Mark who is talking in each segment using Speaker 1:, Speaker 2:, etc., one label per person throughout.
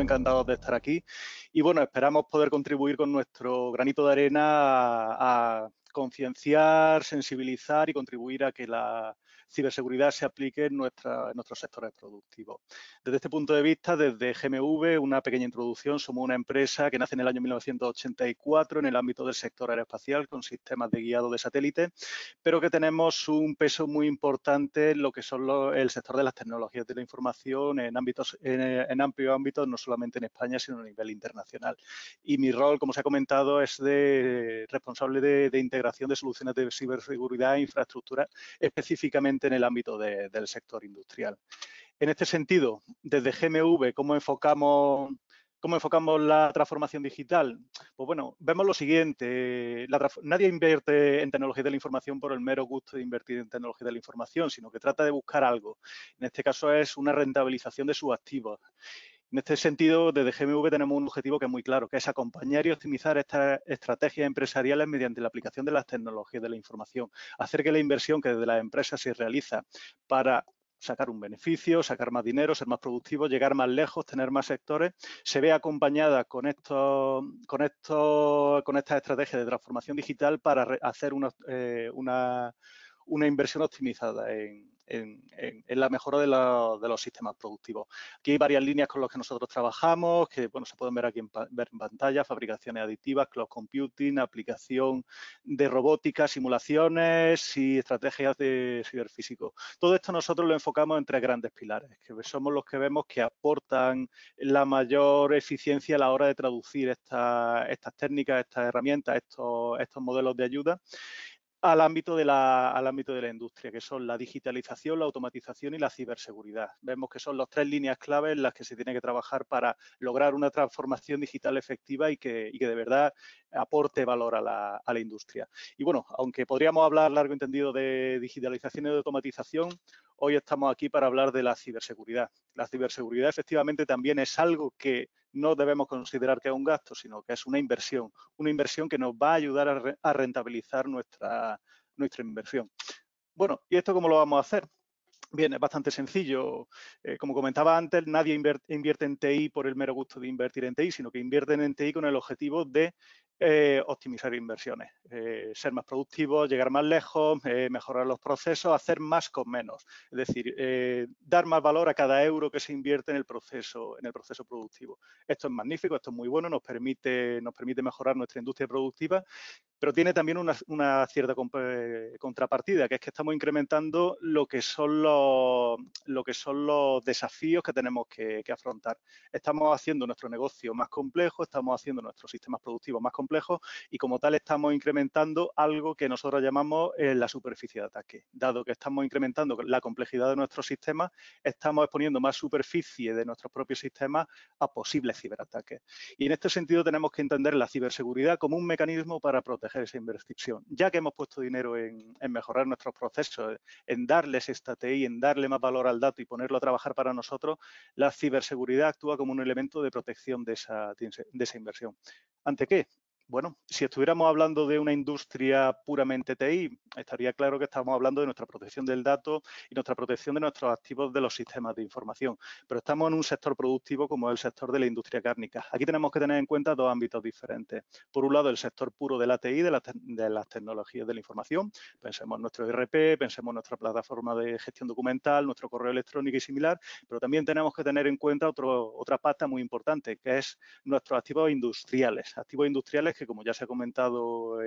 Speaker 1: encantados de estar aquí y bueno, esperamos poder contribuir con nuestro granito de arena a concienciar, sensibilizar y contribuir a que la, ciberseguridad se aplique en, nuestra, en nuestros sectores productivos. Desde este punto de vista, desde GMV, una pequeña introducción, somos una empresa que nace en el año 1984 en el ámbito del sector aeroespacial con sistemas de guiado de satélite, pero que tenemos un peso muy importante en lo que son los, el sector de las tecnologías de la información en ámbitos en, amplios ámbitos, no solamente en España, sino a nivel internacional. Y mi rol, como se ha comentado, es de responsable de, de integración de soluciones de ciberseguridad e infraestructura específicamente en el ámbito del sector industrial. En este sentido, desde GMV, ¿cómo enfocamos, enfocamos la transformación digital? Pues bueno, vemos lo siguiente, nadie invierte en tecnología de la información por el mero gusto de invertir en tecnología de la información, sino que trata de buscar algo. En este caso es una rentabilización de sus activos. En este sentido, desde GMV tenemos un objetivo que es muy claro, que es acompañar y optimizar estas estrategias empresariales mediante la aplicación de las tecnologías de la información, hacer que la inversión que desde las empresas se realiza para sacar un beneficio, sacar más dinero, ser más productivo, llegar más lejos, tener más sectores, se vea acompañada con estos, con estos, con estas estrategias de transformación digital para hacer una, eh, una, una inversión optimizada en, en, la mejora de, los sistemas productivos. Aquí hay varias líneas con las que nosotros trabajamos, que bueno, se pueden ver aquí en, pantalla, fabricaciones aditivas, cloud computing, aplicación de robótica, simulaciones y estrategias de ciberfísico. Todo esto nosotros lo enfocamos en tres grandes pilares, que somos los que vemos que aportan la mayor eficiencia a la hora de traducir estas técnicas, estas herramientas, estos modelos de ayuda al ámbito, de la, ámbito de la industria, que son la digitalización, la automatización y la ciberseguridad. Vemos que son las tres líneas clave en las que se tiene que trabajar para lograr una transformación digital efectiva y que, de verdad aporte valor a la, a la, industria. Y bueno, aunque podríamos hablar largo entendido de digitalización y de automatización, hoy estamos aquí para hablar de la ciberseguridad. La ciberseguridad efectivamente también es algo que no debemos considerar que es un gasto, sino que es una inversión, una inversión que nos va a ayudar a, rentabilizar nuestra, nuestra inversión. Bueno, ¿y esto cómo lo vamos a hacer? Bien, es bastante sencillo. Eh, como comentaba antes, nadie invierte en TI por el mero gusto de invertir en TI, sino que invierten en TI con el objetivo de eh, optimizar inversiones, eh, ser más productivos, llegar más lejos, eh, mejorar los procesos, hacer más con menos. Es decir, dar más valor a cada euro que se invierte en el proceso, en el proceso productivo. Esto es magnífico, esto es muy bueno, nos permite, nos permite mejorar nuestra industria productiva, pero tiene también una, cierta contrapartida, que es que estamos incrementando lo que son los, desafíos que tenemos que, que afrontar. Estamos haciendo nuestro negocio más complejo, estamos haciendo nuestros sistemas productivos más complejos y como tal estamos incrementando algo que nosotros llamamos eh, la superficie de ataque. Dado que estamos incrementando la complejidad de nuestro sistema, estamos exponiendo más superficie de nuestros propios sistemas a posibles ciberataques. Y en este sentido tenemos que entender la ciberseguridad como un mecanismo para proteger esa inversión. Ya que hemos puesto dinero en, mejorar nuestros procesos, en darles esta TI, en darle más valor al dato y ponerlo a trabajar para nosotros, la ciberseguridad actúa como un elemento de protección de esa inversión. ¿Ante qué? Bueno, si estuviéramos hablando de una industria puramente TI, estaría claro que estamos hablando de nuestra protección del dato y nuestra protección de nuestros activos de los sistemas de información. Pero estamos en un sector productivo como el sector de la industria cárnica. Aquí tenemos que tener en cuenta dos ámbitos diferentes. Por un lado, el sector puro de la TI, de, las tecnologías de la información. Pensemos en nuestro IRP, pensemos en nuestra plataforma de gestión documental, nuestro correo electrónico y similar. Pero también tenemos que tener en cuenta otro, otra pata muy importante, que es nuestros activos industriales. Activos industriales que, como ya se ha comentado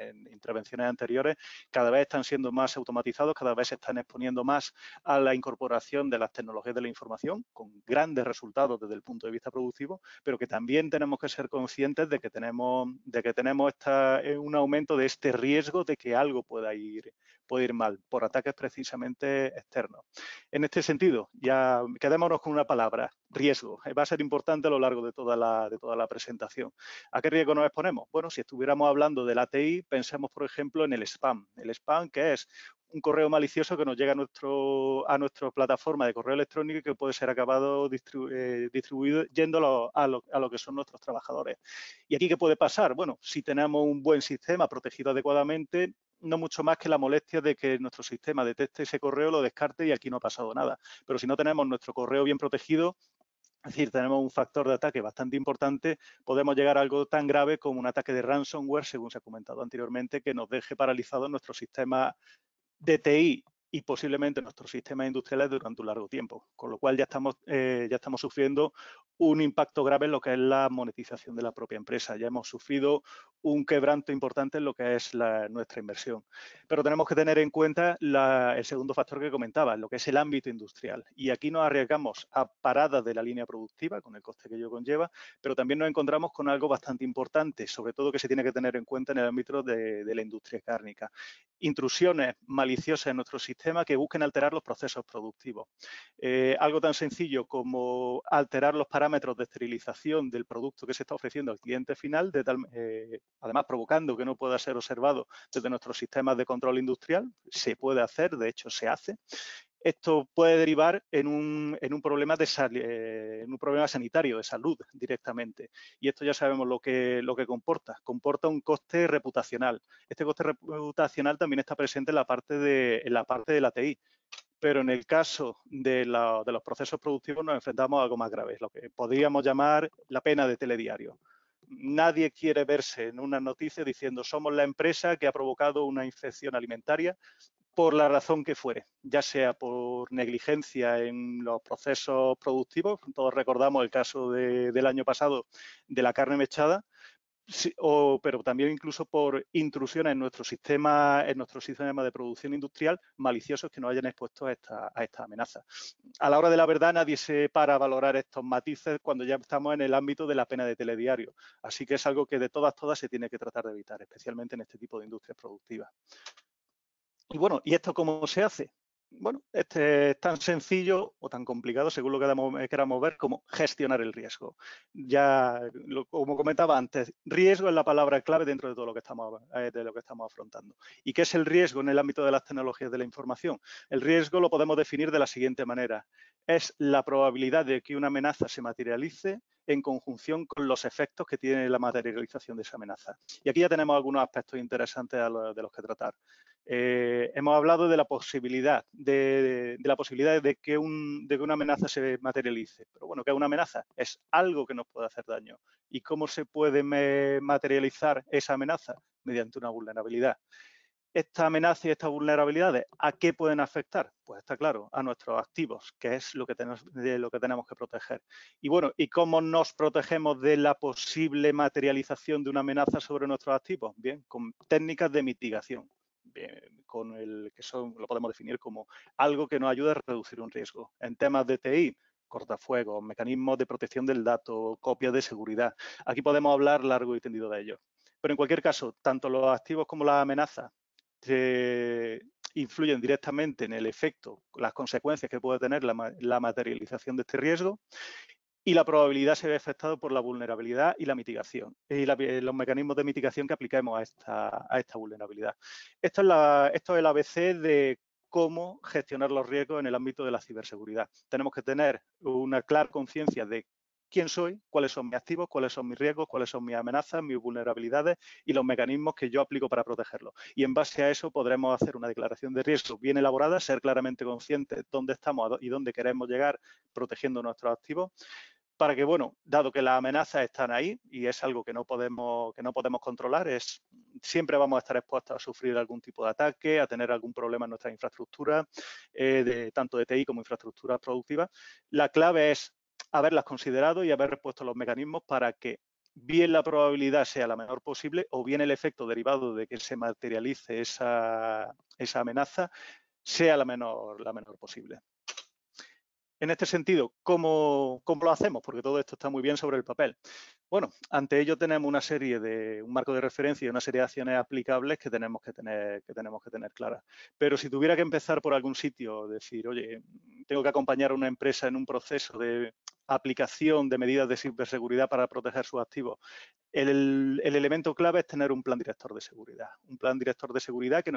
Speaker 1: en intervenciones anteriores, cada vez están siendo más automatizados, cada vez se están exponiendo más a la incorporación de las tecnologías de la información, con grandes resultados desde el punto de vista productivo, pero que también tenemos que ser conscientes de que tenemos, de que tenemos eh, un aumento de este riesgo de que algo pueda ir, ir mal por ataques precisamente externos. En este sentido, ya quedémonos con una palabra, riesgo. Eh, va a ser importante a lo largo de toda la, de toda la presentación. ¿A qué riesgo nos exponemos? Bueno, si estuviéramos hablando de la pensemos, por ejemplo, en el spam. El spam, que es un correo malicioso que nos llega a, nuestro, a nuestra plataforma de correo electrónico y que puede ser acabado eh, distribuido yéndolo a a lo, que son nuestros trabajadores. ¿Y aquí qué puede pasar? Bueno, si tenemos un buen sistema protegido adecuadamente, no mucho más que la molestia de que nuestro sistema detecte ese correo, lo descarte y aquí no ha pasado nada. Pero si no tenemos nuestro correo bien protegido, es decir, tenemos un factor de ataque bastante importante, podemos llegar a algo tan grave como un ataque de ransomware, según se ha comentado anteriormente, que nos deje paralizado nuestro sistema DTI y posiblemente nuestros sistemas industriales durante un largo tiempo, con lo cual ya estamos, eh, ya estamos sufriendo un impacto grave en lo que es la monetización de la propia empresa. Ya hemos sufrido un quebranto importante en lo que es nuestra inversión. Pero tenemos que tener en cuenta el segundo factor que comentaba, lo que es el ámbito industrial. Y aquí nos arriesgamos a paradas de la línea productiva, con el coste que ello conlleva, pero también nos encontramos con algo bastante importante, sobre todo que se tiene que tener en cuenta en el ámbito de, de la industria cárnica. Intrusiones maliciosas en nuestro sistema que busquen alterar los procesos productivos. Eh, algo tan sencillo como alterar los parámetros de esterilización del producto que se está ofreciendo al cliente final, de tal, eh, además provocando que no pueda ser observado desde nuestros sistemas de control industrial. Se puede hacer, de hecho se hace esto puede derivar en un, problema de eh, en un problema sanitario, de salud directamente. Y esto ya sabemos lo que, lo que comporta. Comporta un coste reputacional. Este coste reputacional también está presente en la parte de, en la, parte de la TI. Pero en el caso de, los procesos productivos nos enfrentamos a algo más grave, lo que podríamos llamar la pena de telediario nadie quiere verse en una noticia diciendo somos la empresa que ha provocado una infección alimentaria por la razón que fuere, ya sea por negligencia en los procesos productivos, todos recordamos el caso del año pasado de la carne mechada, o, pero también incluso por intrusiones en nuestro sistema, en nuestro sistema de producción industrial maliciosos que nos hayan expuesto a esta, a esta amenaza. A la hora de la verdad nadie se para a valorar estos matices cuando ya estamos en el ámbito de la pena de telediario. Así que es algo que de todas, todas se tiene que tratar de evitar, especialmente en este tipo de industrias productivas. Y bueno, ¿y esto cómo se hace? Bueno, este es tan sencillo o tan complicado, según lo que eh, queramos ver, como gestionar el riesgo. Ya, eh, como comentaba antes, riesgo es la palabra clave dentro de todo lo que, estamos, eh, de lo que estamos afrontando. ¿Y qué es el riesgo en el ámbito de las tecnologías de la información? El riesgo lo podemos definir de la siguiente manera. Es la probabilidad de que una amenaza se materialice en conjunción con los efectos que tiene la materialización de esa amenaza. Y aquí ya tenemos algunos aspectos interesantes de los que tratar. Eh, hemos hablado de la posibilidad de, la posibilidad de que, de que, una amenaza se materialice. Pero bueno, ¿qué es una amenaza? Es algo que nos puede hacer daño. ¿Y cómo se puede materializar esa amenaza? Mediante una vulnerabilidad esta amenaza y estas vulnerabilidades, ¿a qué pueden afectar? Pues está claro, a nuestros activos, que es lo que tenemos, de lo que, tenemos que proteger. Y bueno, ¿y cómo nos protegemos de la posible materialización de una amenaza sobre nuestros activos? Bien, con técnicas de mitigación, con el que son, lo podemos definir como algo que nos ayude a reducir un riesgo. En temas de TI, cortafuegos, mecanismos de protección del dato, copias de seguridad. Aquí podemos hablar largo y tendido de ello. Pero en cualquier caso, tanto los activos como las amenazas influyen directamente en el efecto, las consecuencias que puede tener la, materialización de este riesgo y la probabilidad se ve afectada por la vulnerabilidad y la mitigación y eh, los mecanismos de mitigación que apliquemos a esta, vulnerabilidad. Esto es, la, esto es el ABC de cómo gestionar los riesgos en el ámbito de la ciberseguridad. Tenemos que tener una clara conciencia de quién soy, cuáles son mis activos, cuáles son mis riesgos, cuáles son mis amenazas, mis vulnerabilidades y los mecanismos que yo aplico para protegerlos. Y en base a eso podremos hacer una declaración de riesgo bien elaborada, ser claramente conscientes dónde estamos y dónde queremos llegar protegiendo nuestros activos para que, bueno, dado que las amenazas están ahí y es algo que no podemos, que no podemos controlar, es, siempre vamos a estar expuestos a sufrir algún tipo de ataque, a tener algún problema en nuestra infraestructura, eh, tanto de TI como infraestructura productiva. La clave es haberlas considerado y haber puesto los mecanismos para que bien la probabilidad sea la menor posible o bien el efecto derivado de que se materialice esa, esa amenaza sea la menor, la menor posible. En este sentido, ¿cómo, lo hacemos? Porque todo esto está muy bien sobre el papel. Bueno, ante ello tenemos una serie de, un marco de referencia y una serie de acciones aplicables que tenemos que tener, que tenemos que tener claras. Pero si tuviera que empezar por algún sitio, decir, oye, tengo que acompañar a una empresa en un proceso de aplicación de medidas de ciberseguridad para proteger sus activos, el, elemento clave es tener un plan director de seguridad. Un plan director de seguridad que,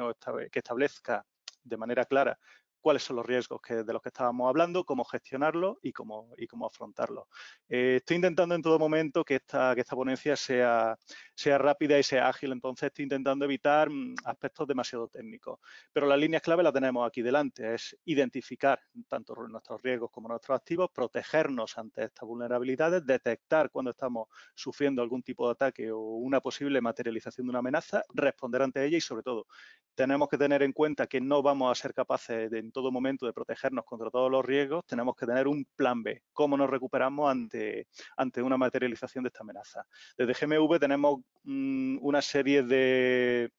Speaker 1: establezca de manera clara cuáles son los riesgos que, de los que estábamos hablando, cómo gestionarlos y cómo, y cómo afrontarlos. Eh, estoy intentando en todo momento que esta, esta ponencia sea, sea rápida y sea ágil, entonces estoy intentando evitar mm, aspectos demasiado técnicos. Pero las líneas clave las tenemos aquí delante, es identificar tanto nuestros riesgos como nuestros activos, protegernos ante estas vulnerabilidades, detectar cuando estamos sufriendo algún tipo de ataque o una posible materialización de una amenaza, responder ante ella y sobre todo tenemos que tener en cuenta que no vamos a ser capaces en todo momento de protegernos contra todos los riesgos, tenemos que tener un plan B, cómo nos recuperamos ante, ante una materialización de esta amenaza. Desde GMV tenemos mm, una serie de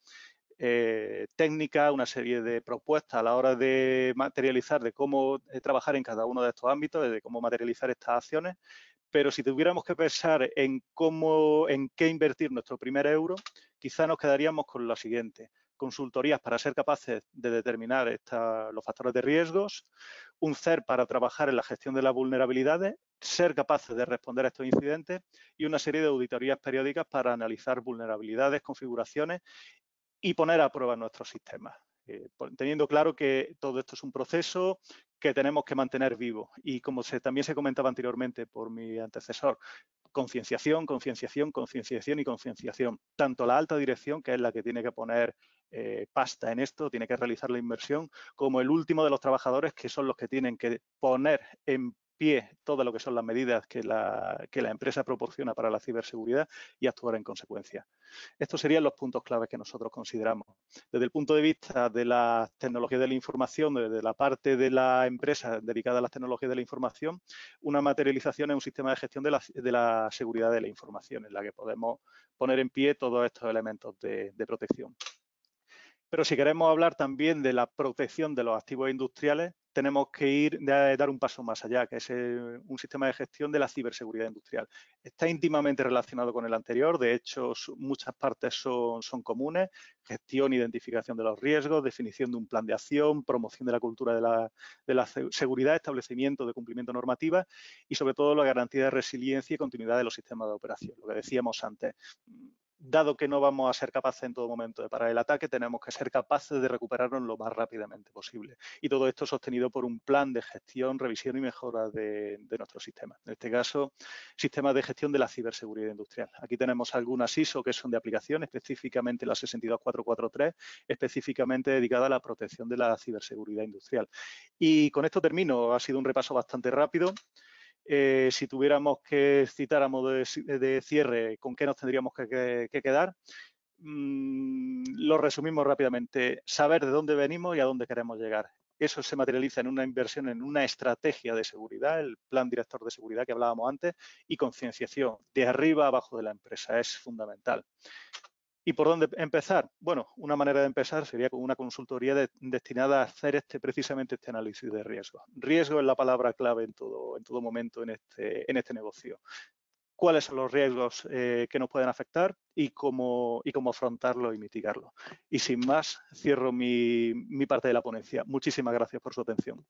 Speaker 1: eh, técnicas, una serie de propuestas a la hora de materializar, de cómo eh, trabajar en cada uno de estos ámbitos, de cómo materializar estas acciones, pero si tuviéramos que pensar en cómo, en qué invertir nuestro primer euro, quizá nos quedaríamos con lo siguiente consultorías para ser capaces de determinar los factores de riesgos, un CER para trabajar en la gestión de las vulnerabilidades, ser capaces de responder a estos incidentes y una serie de auditorías periódicas para analizar vulnerabilidades, configuraciones y poner a prueba nuestros sistemas. Eh, teniendo claro que todo esto es un proceso que tenemos que mantener vivo y como también se comentaba anteriormente por mi antecesor, concienciación, concienciación, concienciación y concienciación. Tanto la alta dirección, que es la que tiene que poner eh, pasta en esto, tiene que realizar la inversión, como el último de los trabajadores que son los que tienen que poner en pie todo lo que son las medidas que la, empresa proporciona para la ciberseguridad y actuar en consecuencia. Estos serían los puntos claves que nosotros consideramos. Desde el punto de vista de las tecnologías de la información, desde la parte de la empresa dedicada a las tecnologías de la información, una materialización es un sistema de gestión de la, seguridad de la información en la que podemos poner en pie todos estos elementos de protección. Pero si queremos hablar también de la protección de los activos industriales, tenemos que ir de dar un paso más allá, que es eh, un sistema de gestión de la ciberseguridad industrial. Está íntimamente relacionado con el anterior, de hecho muchas partes son, comunes, gestión, identificación de los riesgos, definición de un plan de acción, promoción de la cultura de la, de la seguridad, establecimiento de cumplimiento normativa y sobre todo la garantía de resiliencia y continuidad de los sistemas de operación, lo que decíamos antes dado que no vamos a ser capaces en todo momento de parar el ataque, tenemos que ser capaces de recuperarnos lo más rápidamente posible. Y todo esto sostenido por un plan de gestión, revisión y mejora de, nuestro sistema. En este caso, sistemas de gestión de la ciberseguridad industrial. Aquí tenemos algunas ISO que son de aplicación, específicamente la 62443, específicamente dedicada a la protección de la ciberseguridad industrial. Y con esto termino. Ha sido un repaso bastante rápido. Eh, si tuviéramos que citar a modo de, cierre, ¿con qué nos tendríamos que, quedar? Mm, lo resumimos rápidamente. Saber de dónde venimos y a dónde queremos llegar. Eso se materializa en una inversión, en una estrategia de seguridad, el plan director de seguridad que hablábamos antes, y concienciación, de arriba abajo de la empresa, es fundamental. ¿Y por dónde empezar? Bueno, una manera de empezar sería con una consultoría destinada a hacer este, precisamente este análisis de riesgo. Riesgo es la palabra clave en todo, momento este, en este, negocio. ¿Cuáles son los riesgos eh, que nos pueden afectar y cómo, afrontarlo y mitigarlo? Y sin más, cierro mi parte de la ponencia. Muchísimas gracias por su atención.